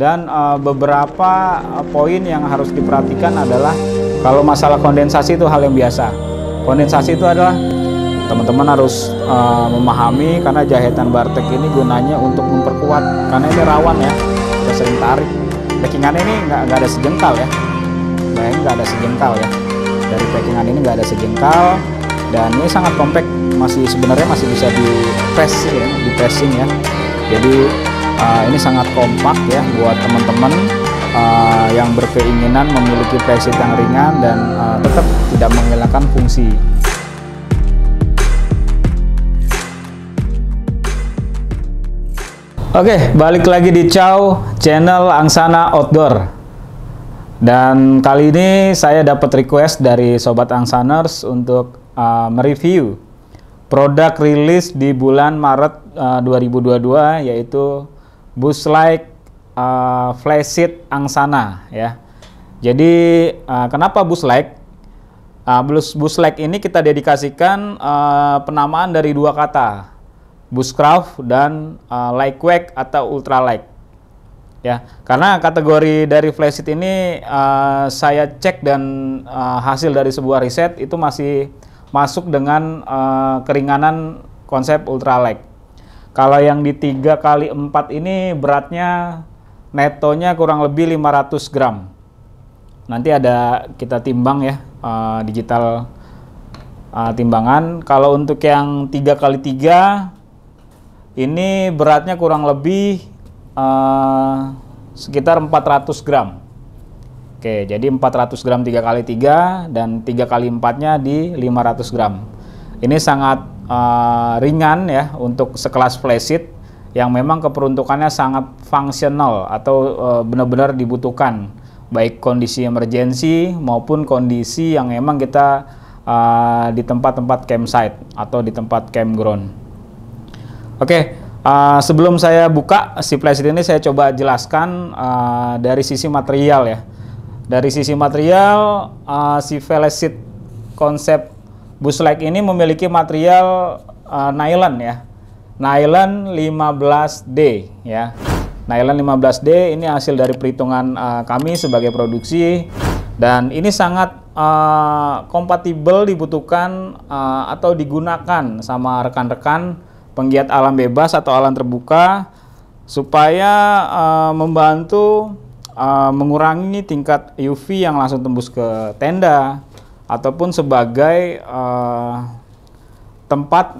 Dan uh, beberapa eh, poin yang harus diperhatikan adalah kalau masalah kondensasi itu hal yang biasa. Kondensasi itu adalah teman-teman harus uh, memahami karena jahitan bartek ini gunanya untuk memperkuat karena ini rawan ya kita sering tarik Packingan ini nggak ada sejengkal ya bayangin nggak ada sejengkal ya dari packingan ini nggak ada sejengkal dan ini sangat compact masih sebenarnya masih bisa di press ya di pressing ya jadi uh, ini sangat kompak ya buat teman-teman uh, yang berkeinginan memiliki preset yang ringan dan uh, tetap tidak menghilangkan fungsi Oke, balik lagi di Chow channel Angsana Outdoor. Dan kali ini saya dapat request dari sobat Angsaners untuk uh, mereview produk rilis di bulan Maret uh, 2022 yaitu like uh, seat Angsana ya. Jadi uh, kenapa Buslike? Uh, like ini kita dedikasikan uh, penamaan dari dua kata. Craft dan uh, Lightweight atau Ultra like Ya, karena kategori dari seat ini uh, saya cek dan uh, hasil dari sebuah riset itu masih masuk dengan uh, keringanan konsep ultralight. Kalau yang di 3 kali 4 ini beratnya netonya kurang lebih 500 gram. Nanti ada kita timbang ya uh, digital uh, timbangan. Kalau untuk yang 3 kali 3 ini beratnya kurang lebih uh, sekitar 400 gram. Oke, jadi 400 gram 3 kali 3 dan 3 kali 4-nya di 500 gram. Ini sangat uh, ringan ya untuk sekelas flashit yang memang keperuntukannya sangat fungsional atau uh, benar-benar dibutuhkan baik kondisi emergensi maupun kondisi yang memang kita uh, di tempat-tempat campsite atau di tempat campground. Oke, okay, uh, sebelum saya buka si flashit ini saya coba jelaskan uh, dari sisi material ya. Dari sisi material uh, si flashit konsep Bus like ini memiliki material uh, nylon ya. Nylon 15D ya. Nylon 15D ini hasil dari perhitungan uh, kami sebagai produksi dan ini sangat uh, kompatibel dibutuhkan uh, atau digunakan sama rekan-rekan penggiat alam bebas atau alam terbuka supaya uh, membantu uh, mengurangi tingkat UV yang langsung tembus ke tenda ataupun sebagai uh, tempat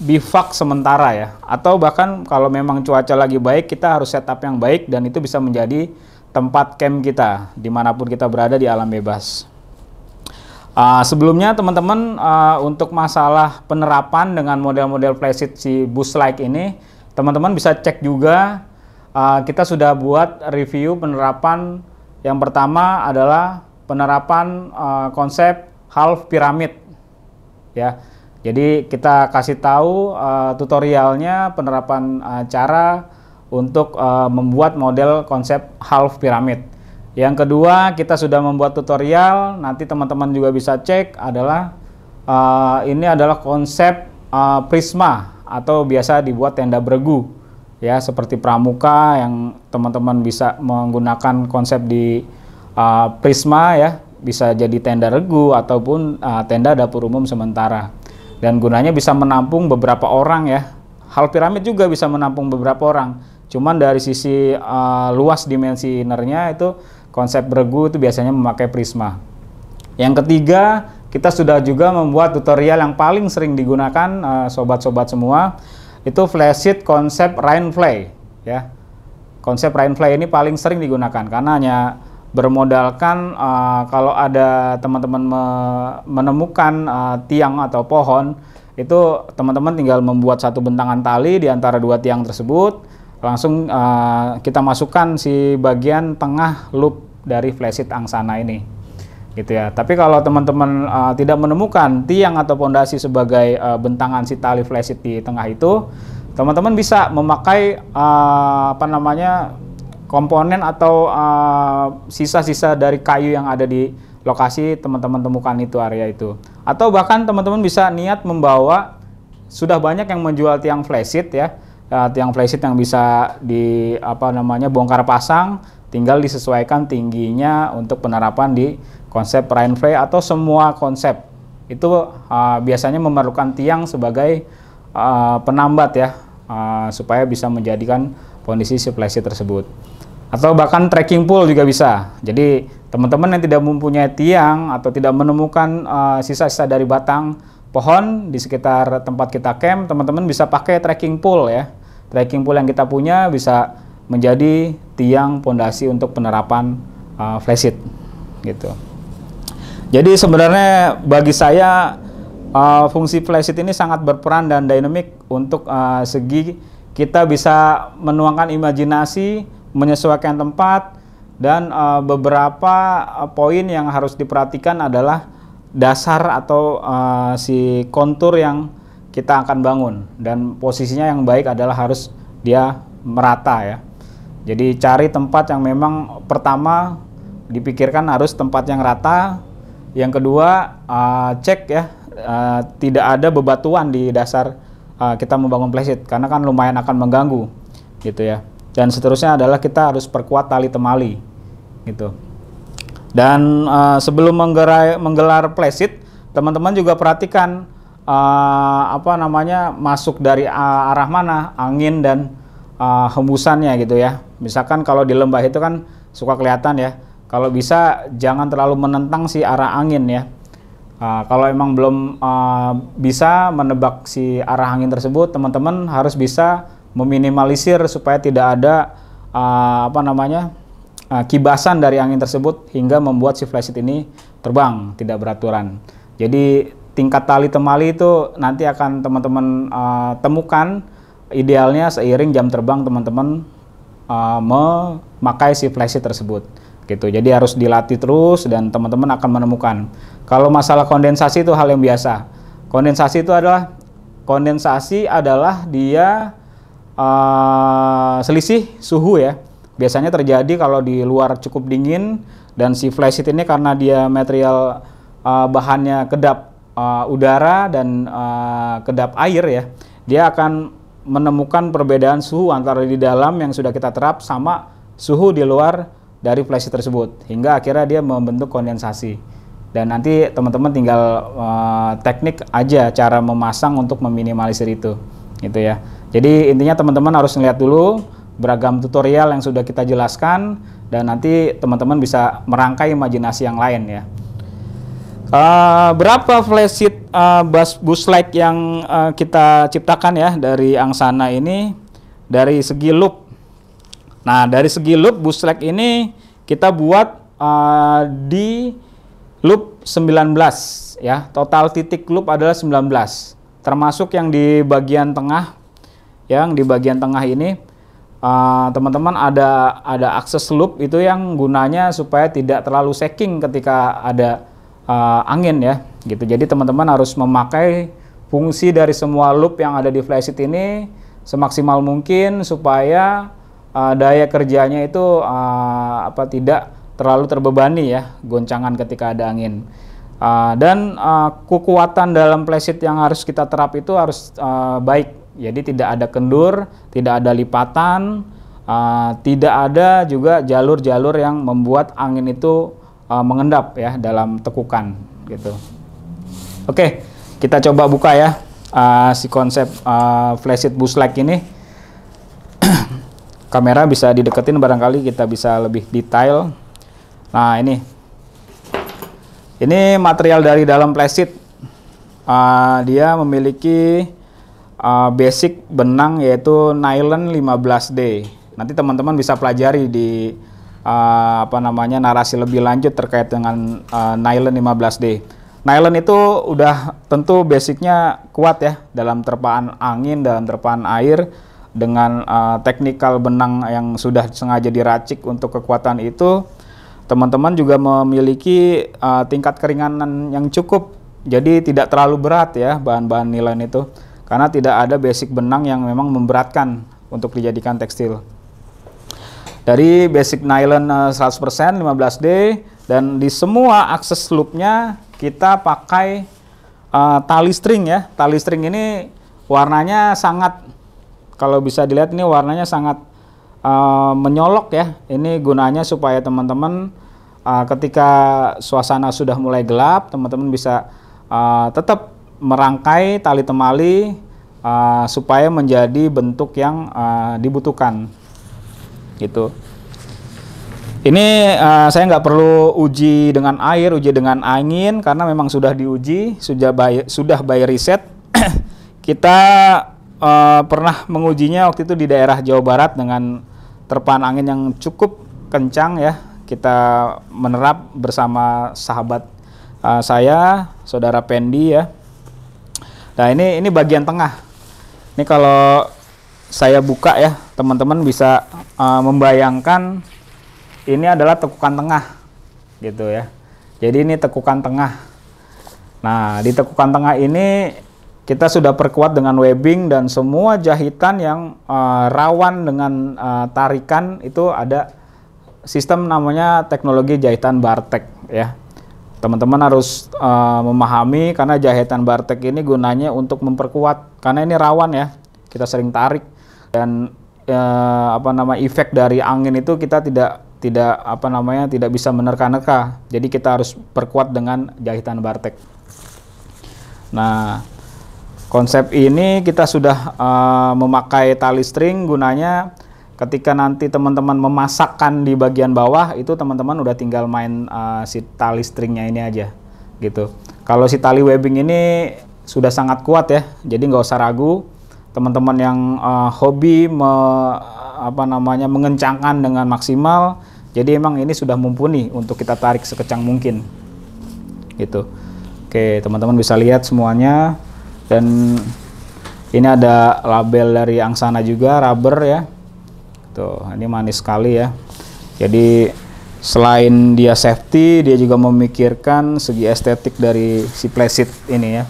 bivak sementara ya atau bahkan kalau memang cuaca lagi baik kita harus setup yang baik dan itu bisa menjadi tempat camp kita dimanapun kita berada di alam bebas uh, sebelumnya teman-teman uh, untuk masalah penerapan dengan model-model flysheet si bus like ini teman-teman bisa cek juga uh, kita sudah buat review penerapan yang pertama adalah penerapan uh, konsep half piramid ya. Jadi kita kasih tahu uh, tutorialnya penerapan uh, cara untuk uh, membuat model konsep half piramid. Yang kedua, kita sudah membuat tutorial, nanti teman-teman juga bisa cek adalah uh, ini adalah konsep uh, prisma atau biasa dibuat tenda bergu ya seperti pramuka yang teman-teman bisa menggunakan konsep di uh, Prisma ya bisa jadi tenda regu ataupun uh, tenda dapur umum sementara. Dan gunanya bisa menampung beberapa orang ya. Hal piramid juga bisa menampung beberapa orang. Cuman dari sisi uh, luas dimensi innernya itu konsep regu itu biasanya memakai prisma. Yang ketiga, kita sudah juga membuat tutorial yang paling sering digunakan sobat-sobat uh, semua itu flashit konsep rainfly ya. Konsep rainfly ini paling sering digunakan karena hanya bermodalkan uh, kalau ada teman-teman me menemukan uh, tiang atau pohon itu teman-teman tinggal membuat satu bentangan tali di antara dua tiang tersebut langsung uh, kita masukkan si bagian tengah loop dari flashit angsana ini gitu ya tapi kalau teman-teman uh, tidak menemukan tiang atau pondasi sebagai uh, bentangan si tali flashit di tengah itu teman-teman bisa memakai uh, apa namanya komponen atau ah, sisa-sisa uh, dari kayu yang ada di lokasi teman-teman temukan itu area itu. Atau bahkan teman-teman bisa niat membawa sudah banyak yang menjual tiang flashit ya, uh, tiang flashit yang bisa di apa namanya bongkar pasang, tinggal disesuaikan tingginya untuk penerapan di konsep rainfray atau semua konsep itu uh, biasanya memerlukan tiang sebagai uh, penambat ya uh, supaya bisa menjadikan kondisi supply tersebut atau bahkan trekking pool juga bisa. Jadi teman-teman yang tidak mempunyai tiang atau tidak menemukan eh, sisa-sisa uh, dari batang pohon di sekitar tempat kita camp, teman-teman bisa pakai trekking pool ya. Trekking pool yang kita punya bisa menjadi tiang pondasi untuk penerapan uh, eh, flashit gitu. Jadi sebenarnya bagi saya uh, fungsi flashit ini sangat berperan dan dinamik untuk uh, segi kita bisa menuangkan imajinasi menyesuaikan tempat dan uh, beberapa eh, poin yang harus diperhatikan adalah dasar atau uh, si kontur yang kita akan bangun dan posisinya yang baik adalah harus dia merata ya. Jadi cari tempat yang memang pertama dipikirkan harus tempat yang rata. Yang kedua uh, cek ya uh, tidak ada bebatuan di dasar uh, kita membangun playset karena kan lumayan akan mengganggu gitu ya dan seterusnya adalah kita harus perkuat tali temali gitu dan uh, sebelum menggerai, menggelar plesit teman-teman juga perhatikan uh, apa namanya masuk dari uh, arah mana angin dan uh, hembusannya gitu ya misalkan kalau di lembah itu kan suka kelihatan ya kalau bisa jangan terlalu menentang si arah angin ya uh, kalau emang belum uh, bisa menebak si arah angin tersebut teman-teman harus bisa meminimalisir supaya tidak ada uh, apa namanya uh, kibasan dari angin tersebut hingga membuat si flysheet ini terbang tidak beraturan. Jadi tingkat tali temali itu nanti akan teman-teman uh, temukan idealnya seiring jam terbang teman-teman uh, memakai si flysheet tersebut gitu. Jadi harus dilatih terus dan teman-teman akan menemukan. Kalau masalah kondensasi itu hal yang biasa. Kondensasi itu adalah kondensasi adalah dia uh, selisih suhu ya. Biasanya terjadi kalau di luar cukup dingin dan si flysheet ini karena dia material uh, bahannya kedap uh, udara dan uh, kedap air ya, dia akan menemukan perbedaan suhu antara di dalam yang sudah kita terap sama suhu di luar dari flysheet tersebut hingga akhirnya dia membentuk kondensasi. Dan nanti teman-teman tinggal uh, teknik aja cara memasang untuk meminimalisir itu, gitu ya. Jadi intinya teman-teman harus melihat dulu beragam tutorial yang sudah kita jelaskan dan nanti teman-teman bisa merangkai imajinasi yang lain ya. Uh, berapa flashsheet uh, eh, bus buslek yang uh, kita ciptakan ya dari angsana ini dari segi loop. Nah dari segi loop bus buslek ini kita buat uh, di loop 19 ya total titik loop adalah 19 termasuk yang di bagian tengah yang di bagian tengah ini eh, teman-teman uh, ada ada akses loop itu yang gunanya supaya tidak terlalu shaking ketika ada uh, angin ya gitu. Jadi teman-teman harus memakai fungsi dari semua loop yang ada di flysheet ini semaksimal mungkin supaya uh, daya kerjanya itu uh, apa tidak terlalu terbebani ya goncangan ketika ada angin. Uh, dan uh, kekuatan dalam flysheet yang harus kita terap itu harus uh, baik jadi tidak ada kendur, tidak ada lipatan, uh, tidak ada juga jalur-jalur yang membuat angin itu uh, mengendap ya dalam tekukan gitu. Oke, kita coba buka ya uh, si konsep uh, flashit buslek ini. Kamera bisa dideketin barangkali kita bisa lebih detail. Nah ini, ini material dari dalam flashit. Uh, dia memiliki uh, basic benang yaitu nylon 15D. Nanti teman-teman bisa pelajari di uh, apa namanya narasi lebih lanjut terkait dengan uh, nylon 15D. Nylon itu udah tentu basicnya kuat ya dalam terpaan angin, dalam terpaan air dengan uh, teknikal benang yang sudah sengaja diracik untuk kekuatan itu. Teman-teman juga memiliki uh, tingkat keringanan yang cukup, jadi tidak terlalu berat ya bahan-bahan nilai itu karena tidak ada basic benang yang memang memberatkan untuk dijadikan tekstil. Dari basic nylon 100% eh, 15D dan di semua akses loopnya kita pakai uh, tali string ya. Tali string ini warnanya sangat kalau bisa dilihat ini warnanya sangat uh, menyolok ya. Ini gunanya supaya teman-teman uh, ketika suasana sudah mulai gelap, teman-teman bisa uh, tetap merangkai tali temali uh, supaya menjadi bentuk yang uh, dibutuhkan gitu ini uh, saya nggak perlu uji dengan air uji dengan angin karena memang sudah diuji sudah by, sudah by riset kita uh, pernah mengujinya waktu itu di daerah Jawa Barat dengan terpaan angin yang cukup kencang ya kita menerap bersama sahabat uh, saya saudara Pendi ya Nah, ini ini bagian tengah. Ini kalau saya buka ya, teman-teman bisa uh, membayangkan ini adalah tekukan tengah gitu ya. Jadi ini tekukan tengah. Nah, di tekukan tengah ini kita sudah perkuat dengan webbing dan semua jahitan yang uh, rawan dengan uh, tarikan itu ada sistem namanya teknologi jahitan Bartek ya teman-teman harus uh, memahami karena jahitan bartek ini gunanya untuk memperkuat karena ini rawan ya kita sering tarik dan uh, apa nama efek dari angin itu kita tidak tidak apa namanya tidak bisa menerka-nerka jadi kita harus perkuat dengan jahitan bartek nah konsep ini kita sudah uh, memakai tali string gunanya ketika nanti teman-teman memasakkan di bagian bawah itu teman-teman udah tinggal main uh, si tali stringnya ini aja gitu kalau si tali webbing ini sudah sangat kuat ya jadi nggak usah ragu teman-teman yang uh, hobi me, apa namanya mengencangkan dengan maksimal jadi emang ini sudah mumpuni untuk kita tarik sekecang mungkin gitu oke teman-teman bisa lihat semuanya dan ini ada label dari angsana juga rubber ya Tuh, gitu. ini manis sekali ya. Jadi selain dia safety, dia juga memikirkan segi estetik dari si plesit ini ya.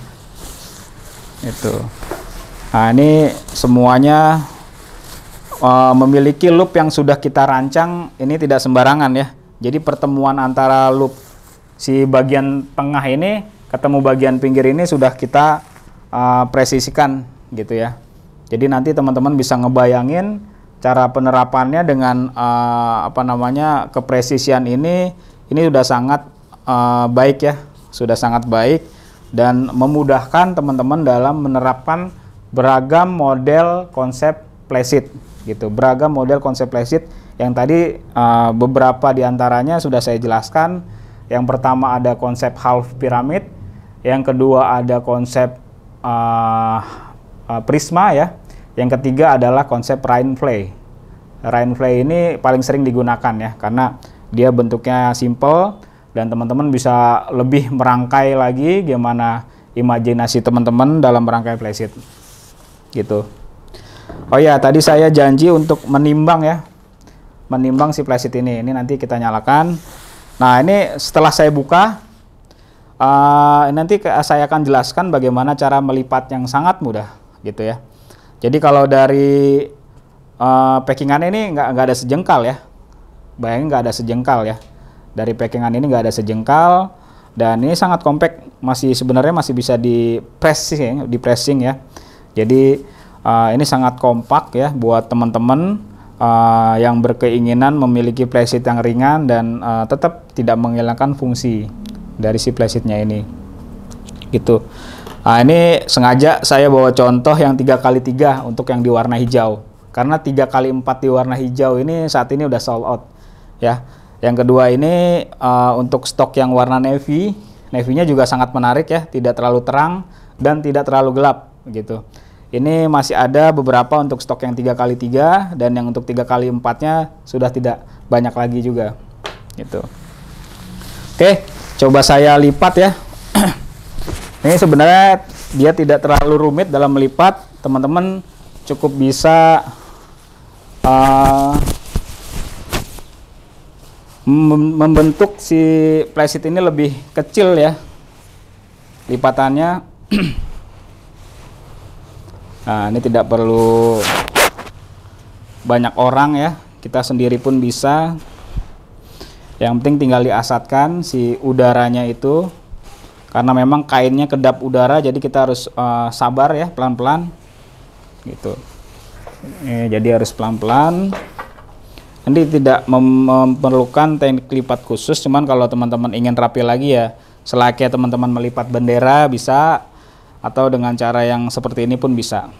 Itu. Nah, ini semuanya uh, memiliki loop yang sudah kita rancang, ini tidak sembarangan ya. Jadi pertemuan antara loop si bagian tengah ini ketemu bagian pinggir ini sudah kita uh, presisikan gitu ya. Jadi nanti teman-teman bisa ngebayangin cara penerapannya dengan uh, apa namanya kepresisian ini ini sudah sangat uh, baik ya sudah sangat baik dan memudahkan teman-teman dalam menerapkan beragam model konsep plesit gitu beragam model konsep plesit yang tadi uh, beberapa diantaranya sudah saya jelaskan yang pertama ada konsep half piramid yang kedua ada konsep uh, uh, prisma ya yang ketiga adalah konsep rain play. Rain play ini paling sering digunakan ya karena dia bentuknya simple dan teman-teman bisa lebih merangkai lagi gimana imajinasi teman-teman dalam merangkai playset. Gitu. Oh ya, tadi saya janji untuk menimbang ya. Menimbang si playset ini. Ini nanti kita nyalakan. Nah, ini setelah saya buka uh, nanti saya akan jelaskan bagaimana cara melipat yang sangat mudah gitu ya. Jadi kalau dari uh, eh, packingan ini nggak nggak ada sejengkal ya. Bayangin nggak ada sejengkal ya. Dari packingan ini nggak ada sejengkal dan ini sangat compact. Masih sebenarnya masih bisa di pressing, ya, di pressing ya. Jadi uh, ini sangat kompak ya buat teman-teman uh, yang berkeinginan memiliki playset yang ringan dan uh, tetap tidak menghilangkan fungsi dari si playsetnya ini. Gitu. Nah, ini sengaja saya bawa contoh yang tiga kali tiga untuk yang di hijau. Karena tiga kali empat di warna hijau ini saat ini udah sold out. Ya. Yang kedua ini uh, untuk stok yang warna navy. Navy-nya juga sangat menarik ya, tidak terlalu terang dan tidak terlalu gelap gitu. Ini masih ada beberapa untuk stok yang tiga kali tiga dan yang untuk tiga kali empatnya sudah tidak banyak lagi juga. Gitu. Oke, coba saya lipat ya. Ini sebenarnya dia tidak terlalu rumit dalam melipat. Teman-teman cukup bisa uh, membentuk si plastik ini lebih kecil ya lipatannya. nah, ini tidak perlu banyak orang ya. Kita sendiri pun bisa. Yang penting tinggal diasatkan si udaranya itu karena memang kainnya kedap udara jadi kita harus uh, sabar ya pelan-pelan gitu eh, jadi harus pelan-pelan nanti tidak memerlukan teknik lipat khusus cuman kalau teman-teman ingin rapi lagi ya selaki teman-teman melipat bendera bisa atau dengan cara yang seperti ini pun bisa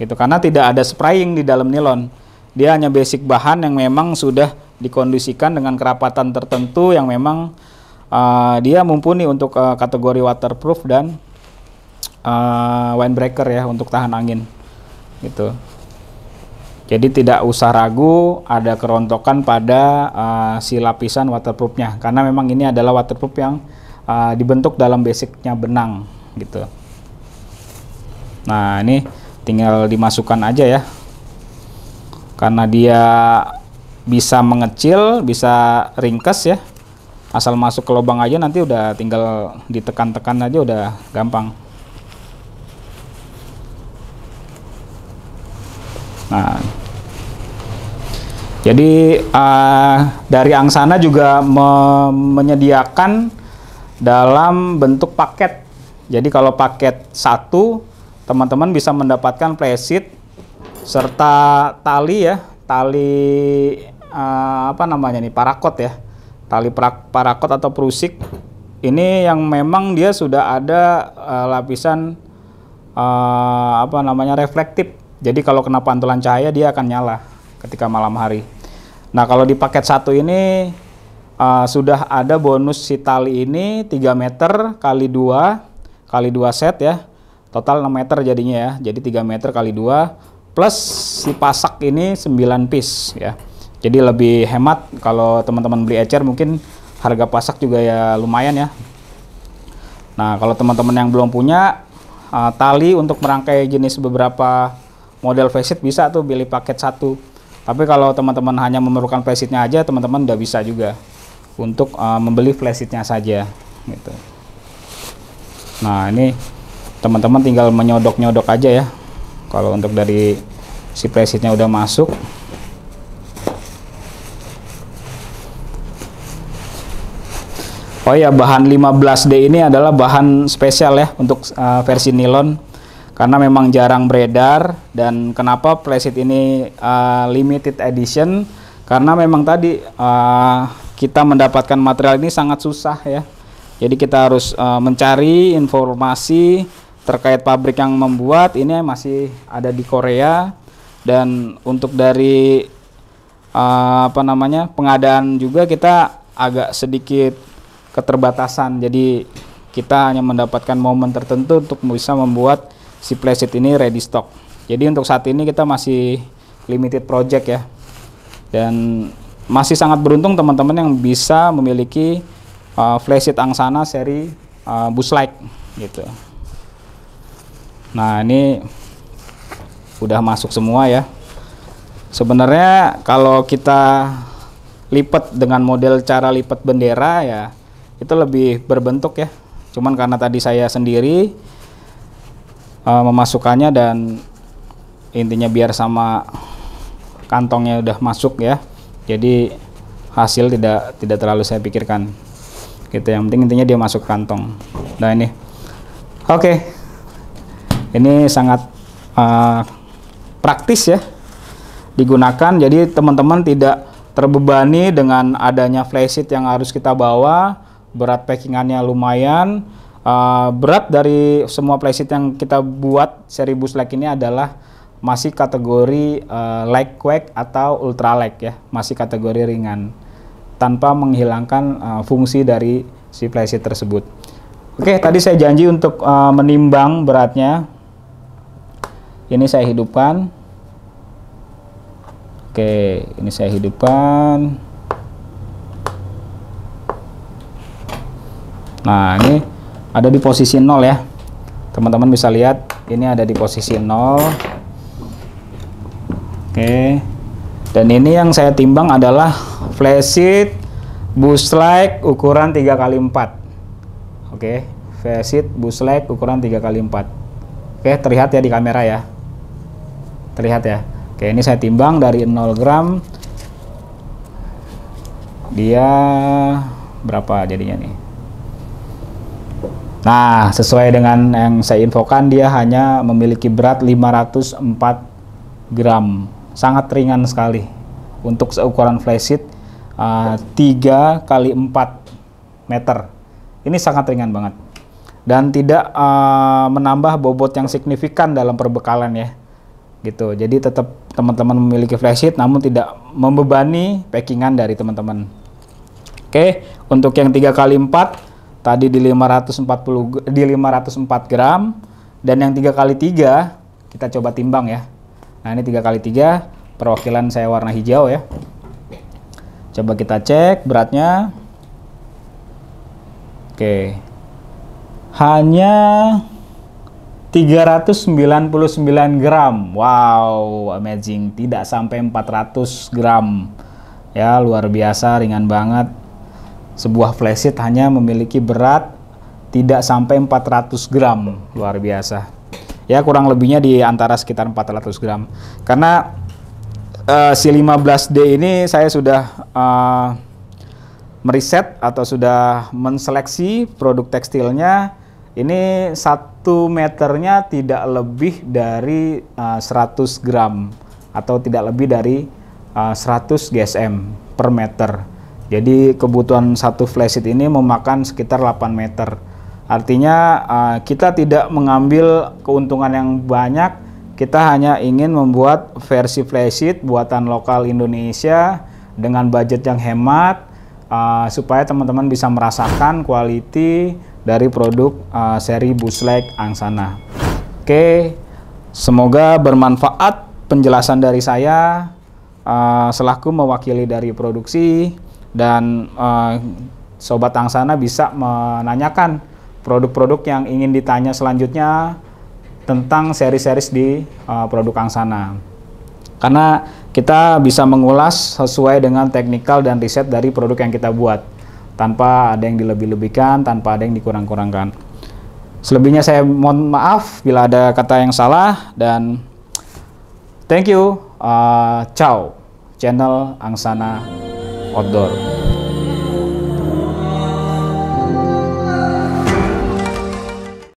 gitu karena tidak ada spraying di dalam nilon dia hanya basic bahan yang memang sudah dikondisikan dengan kerapatan tertentu yang memang Ah, dia mumpuni untuk uh, kategori waterproof dan uh, windbreaker ya untuk tahan angin gitu jadi tidak usah ragu ada kerontokan pada uh, si lapisan waterproofnya karena memang ini adalah waterproof yang uh, dibentuk dalam basicnya benang gitu nah ini tinggal dimasukkan aja ya karena dia bisa mengecil bisa ringkas ya asal masuk ke lubang aja nanti udah tinggal ditekan-tekan aja udah gampang nah jadi uh, dari Angsana juga me menyediakan dalam bentuk paket jadi kalau paket satu teman-teman bisa mendapatkan preset serta tali ya tali uh, apa namanya nih parakot ya tali parakot atau perusik ini yang memang dia sudah ada uh, lapisan uh, apa namanya reflektif. Jadi kalau kena pantulan cahaya dia akan nyala ketika malam hari. Nah kalau di paket satu ini uh, sudah ada bonus si tali ini 3 meter kali 2 kali 2 set ya. Total 6 meter jadinya ya. Jadi 3 meter kali 2 plus si pasak ini 9 piece ya. Jadi lebih hemat kalau teman-teman beli ecer mungkin harga pasak juga ya lumayan ya. Nah, kalau teman-teman yang belum punya uh, tali untuk merangkai jenis beberapa model facet bisa tuh beli paket satu. Tapi kalau teman-teman hanya memerlukan facetnya aja, teman-teman udah bisa juga untuk uh, membeli flashitnya saja. Gitu. Nah ini teman-teman tinggal menyodok-nyodok aja ya. Kalau untuk dari si flashitnya udah masuk, Oh ya, bahan 15D ini adalah bahan spesial ya untuk uh, versi nilon karena memang jarang beredar dan kenapa playset ini uh, limited edition karena memang tadi uh, kita mendapatkan material ini sangat susah ya. Jadi kita harus uh, mencari informasi terkait pabrik yang membuat ini masih ada di Korea dan untuk dari uh, apa namanya pengadaan juga kita agak sedikit keterbatasan. Jadi kita hanya mendapatkan momen tertentu untuk bisa membuat si playset ini ready stock. Jadi untuk saat ini kita masih limited project ya. Dan masih sangat beruntung teman-teman yang bisa memiliki uh, flashit angsana seri uh, like gitu. Nah, ini udah masuk semua ya. Sebenarnya kalau kita lipat dengan model cara lipat bendera ya itu lebih berbentuk ya cuman karena tadi saya sendiri uh, memasukkannya dan intinya biar sama kantongnya udah masuk ya jadi hasil tidak tidak terlalu saya pikirkan gitu yang penting intinya dia masuk kantong nah ini oke okay. ini sangat uh, praktis ya digunakan jadi teman-teman tidak terbebani dengan adanya flysheet yang harus kita bawa berat packingannya lumayan. Uh, berat dari semua playset yang kita buat seri bootleg ini adalah masih kategori uh, eh, light weight atau ultra light ya, masih kategori ringan tanpa menghilangkan uh, fungsi dari si playset tersebut. Oke, okay, tadi saya janji untuk uh, menimbang beratnya. Ini saya hidupkan. Oke, okay, ini saya hidupkan. Nah, ini ada di posisi 0 ya. Teman-teman bisa lihat ini ada di posisi 0. Oke. Dan ini yang saya timbang adalah flashit boost like ukuran 3x4. Oke, flashit boost like ukuran 3x4. Oke, terlihat ya di kamera ya. Terlihat ya. Oke, ini saya timbang dari 0 gram dia berapa jadinya nih? Nah, sesuai dengan yang saya infokan dia hanya memiliki berat 504 gram. Sangat ringan sekali. Untuk seukuran flysheet uh, 3 kali 4 meter. Ini sangat ringan banget. Dan tidak uh, menambah bobot yang signifikan dalam perbekalan ya. Gitu. Jadi tetap teman-teman memiliki flysheet namun tidak membebani packingan dari teman-teman. Oke, untuk yang 3 kali 4 tadi di 540 di 504 gram dan yang tiga kali tiga kita coba timbang ya. Nah, ini tiga kali tiga perwakilan saya warna hijau ya. Coba kita cek beratnya. Oke. Hanya 399 gram. Wow, amazing. Tidak sampai 400 gram. Ya, luar biasa, ringan banget. Sebuah flashit hanya memiliki berat tidak sampai 400 gram. Luar biasa. Ya, kurang lebihnya di antara sekitar 400 gram. Karena uh, si 15D ini saya sudah uh, meriset atau sudah menseleksi produk tekstilnya ini satu meternya tidak lebih dari uh, eh, 100 gram atau tidak lebih dari uh, 100 GSM per meter. Jadi kebutuhan satu flashit ini memakan sekitar 8 meter. Artinya eh, kita tidak mengambil keuntungan yang banyak, kita hanya ingin membuat versi flashit buatan lokal Indonesia dengan budget yang hemat eh, supaya teman-teman bisa merasakan quality dari produk eh, seri Buslek Angsana. Oke, semoga bermanfaat penjelasan dari saya selaku mewakili dari produksi dan uh, sobat angsana bisa menanyakan produk-produk yang ingin ditanya selanjutnya tentang seri-seri di uh, produk angsana. Karena kita bisa mengulas sesuai dengan teknikal dan riset dari produk yang kita buat tanpa ada yang dilebih-lebihkan, tanpa ada yang dikurang-kurangkan. Selebihnya saya mohon maaf bila ada kata yang salah dan thank you. Uh, ciao. Channel Angsana adoro.